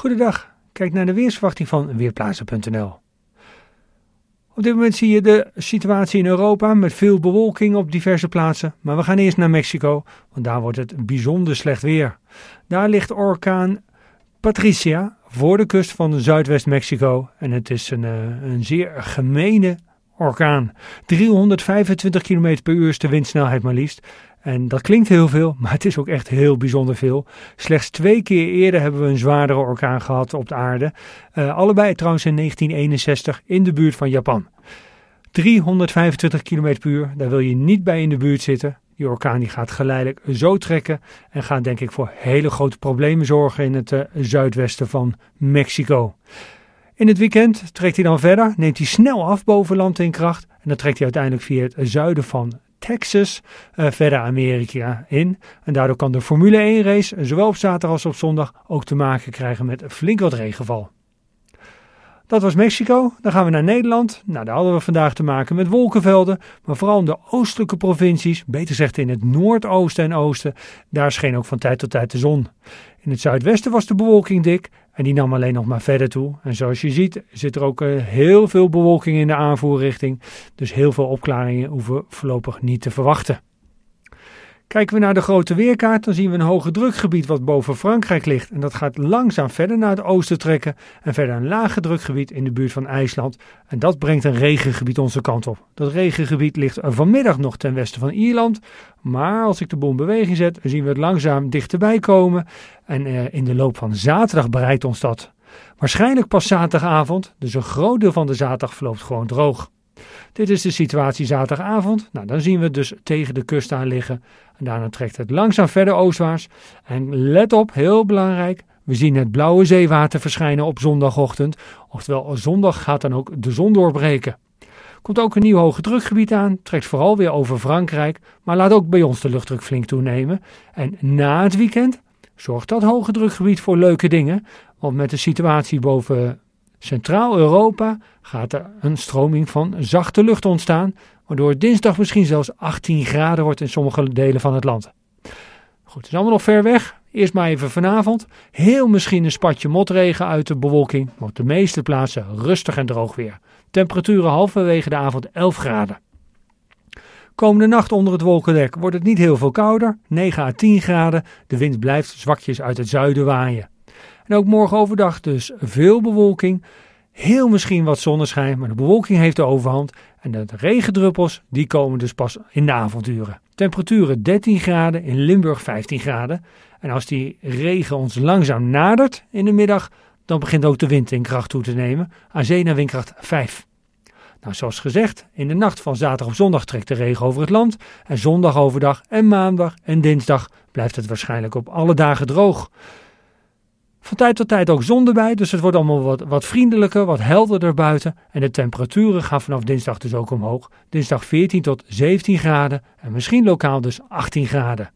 Goedendag, kijk naar de weersverwachting van Weerplaatsen.nl. Op dit moment zie je de situatie in Europa met veel bewolking op diverse plaatsen. Maar we gaan eerst naar Mexico, want daar wordt het bijzonder slecht weer. Daar ligt orkaan Patricia voor de kust van Zuidwest-Mexico. En het is een, eh, een zeer gemene orkaan. 325 km per uur is de windsnelheid maar liefst. En dat klinkt heel veel, maar het is ook echt heel bijzonder veel. Slechts twee keer eerder hebben we een zwaardere orkaan gehad op de aarde. Eh, allebei trouwens in 1961 in de buurt van Japan. 325 km per uur, daar wil je niet bij in de buurt zitten. Die orkaan die gaat geleidelijk zo trekken en gaat denk ik voor hele grote problemen zorgen in het eh, zuidwesten van Mexico. In het weekend trekt hij dan verder, neemt hij snel af boven land in kracht en dan trekt hij uiteindelijk via het zuiden van Texas eh, verder Amerika in. En daardoor kan de Formule 1 race zowel op zaterdag als op zondag ook te maken krijgen met flink wat regenval. Dat was Mexico. Dan gaan we naar Nederland. Nou, daar hadden we vandaag te maken met wolkenvelden. Maar vooral in de oostelijke provincies, beter gezegd in het noordoosten en oosten, daar scheen ook van tijd tot tijd de zon. In het zuidwesten was de bewolking dik en die nam alleen nog maar verder toe. En zoals je ziet zit er ook eh, heel veel bewolking in de aanvoerrichting. Dus heel veel opklaringen hoeven voorlopig niet te verwachten. Kijken we naar de grote weerkaart, dan zien we een hoge drukgebied wat boven Frankrijk ligt. En dat gaat langzaam verder naar het oosten trekken en verder een lage drukgebied in de buurt van IJsland. En dat brengt een regengebied onze kant op. Dat regengebied ligt vanmiddag nog ten westen van Ierland. Maar als ik de bom beweging zet, zien we het langzaam dichterbij komen. En eh, in de loop van zaterdag bereikt ons dat. Waarschijnlijk pas zaterdagavond, dus een groot deel van de zaterdag verloopt gewoon droog. Dit is de situatie zaterdagavond. Nou, dan zien we het dus tegen de kust aan liggen. En daarna trekt het langzaam verder oostwaarts. En let op, heel belangrijk, we zien het blauwe zeewater verschijnen op zondagochtend. Oftewel, zondag gaat dan ook de zon doorbreken. Komt ook een nieuw hoge drukgebied aan, trekt vooral weer over Frankrijk, maar laat ook bij ons de luchtdruk flink toenemen. En na het weekend zorgt dat hoge drukgebied voor leuke dingen, want met de situatie boven Centraal-Europa gaat er een stroming van zachte lucht ontstaan, waardoor het dinsdag misschien zelfs 18 graden wordt in sommige delen van het land. Goed, het is allemaal nog ver weg. Eerst maar even vanavond. Heel misschien een spatje motregen uit de bewolking, maar op de meeste plaatsen rustig en droog weer. Temperaturen halverwege de avond 11 graden. Komende nacht onder het wolkendek wordt het niet heel veel kouder, 9 à 10 graden. De wind blijft zwakjes uit het zuiden waaien. En ook morgen overdag dus veel bewolking. Heel misschien wat zonneschijn, maar de bewolking heeft de overhand. En de regendruppels die komen dus pas in de avonduren. Temperaturen 13 graden, in Limburg 15 graden. En als die regen ons langzaam nadert in de middag, dan begint ook de wind in kracht toe te nemen. Aan zee naar windkracht 5. Nou, zoals gezegd, in de nacht van zaterdag op zondag trekt de regen over het land. En zondag overdag en maandag en dinsdag blijft het waarschijnlijk op alle dagen droog. Van tijd tot tijd ook zon erbij, dus het wordt allemaal wat, wat vriendelijker, wat helderder buiten. En de temperaturen gaan vanaf dinsdag dus ook omhoog. Dinsdag 14 tot 17 graden en misschien lokaal dus 18 graden.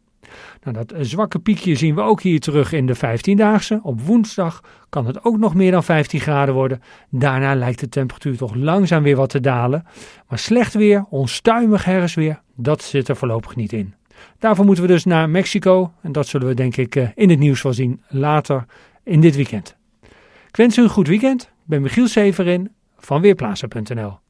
Nou, dat eh, zwakke piekje zien we ook hier terug in de 15-daagse. Op woensdag kan het ook nog meer dan 15 graden worden. Daarna lijkt de temperatuur toch langzaam weer wat te dalen. Maar slecht weer, onstuimig herfstweer, dat zit er voorlopig niet in. Daarvoor moeten we dus naar Mexico. En dat zullen we denk ik eh, in het nieuws wel zien later in dit weekend. Ik wens u een goed weekend. Ik ben Michiel Severin van Weerplaatsen.nl